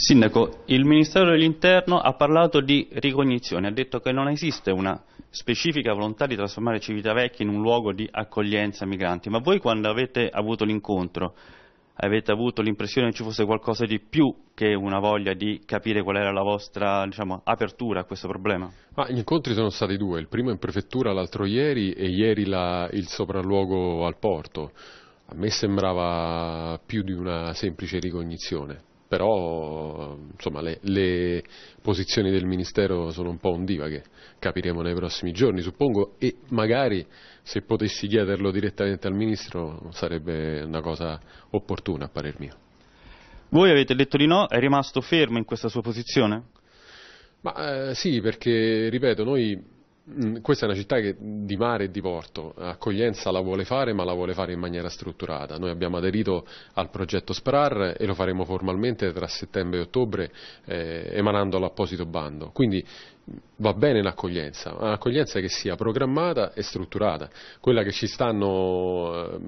Sindaco, il Ministero dell'Interno ha parlato di ricognizione, ha detto che non esiste una specifica volontà di trasformare Civitavecchia in un luogo di accoglienza migranti, ma voi quando avete avuto l'incontro avete avuto l'impressione che ci fosse qualcosa di più che una voglia di capire qual era la vostra diciamo, apertura a questo problema? Ah, gli incontri sono stati due, il primo in prefettura l'altro ieri e ieri la, il sopralluogo al porto. A me sembrava più di una semplice ricognizione però insomma, le, le, posizioni del Ministero sono un po' ondivaghe, capiremo nei prossimi giorni suppongo e magari se potessi chiederlo direttamente al Ministro sarebbe una cosa opportuna a parer mio. Voi avete detto di no, è rimasto fermo in questa sua posizione? Ma, eh, sì, perché ripeto, noi Mm, questa è una città che di mare e di porto, accoglienza la vuole fare ma la vuole fare in maniera strutturata. Noi abbiamo aderito al progetto SPRAR e lo faremo formalmente tra settembre e ottobre eh, emanando l'apposito bando. Quindi mm, va bene l'accoglienza, ma un'accoglienza che sia programmata e strutturata. Quella che ci stanno eh,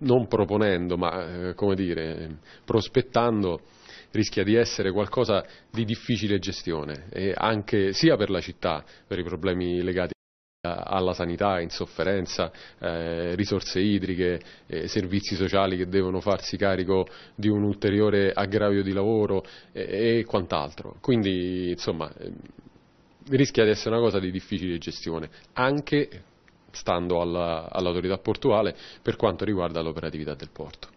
non proponendo, ma eh, come dire, prospettando, rischia di essere qualcosa di difficile gestione, anche, sia per la città, per i problemi legati alla sanità, insofferenza, eh, risorse idriche, eh, servizi sociali che devono farsi carico di un ulteriore aggravio di lavoro eh, e quant'altro. Quindi insomma ehm, rischia di essere una cosa di difficile gestione, anche stando alla, all'autorità portuale per quanto riguarda l'operatività del porto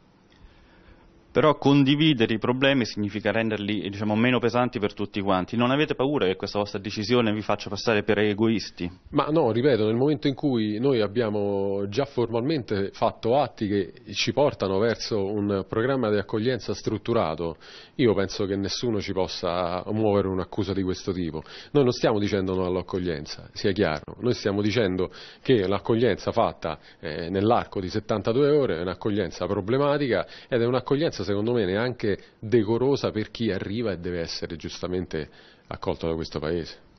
però condividere i problemi significa renderli diciamo, meno pesanti per tutti quanti. Non avete paura che questa vostra decisione vi faccia passare per egoisti? Ma no, ripeto, nel momento in cui noi abbiamo già formalmente fatto atti che ci portano verso un programma di accoglienza strutturato, io penso che nessuno ci possa muovere un'accusa di questo tipo. Noi non stiamo dicendo no all'accoglienza, sia chiaro, noi stiamo dicendo che l'accoglienza fatta eh, nell'arco di 72 ore è un'accoglienza problematica ed è un'accoglienza esperienza secondo me neanche decorosa per chi arriva e deve essere giustamente accolto da questo Paese.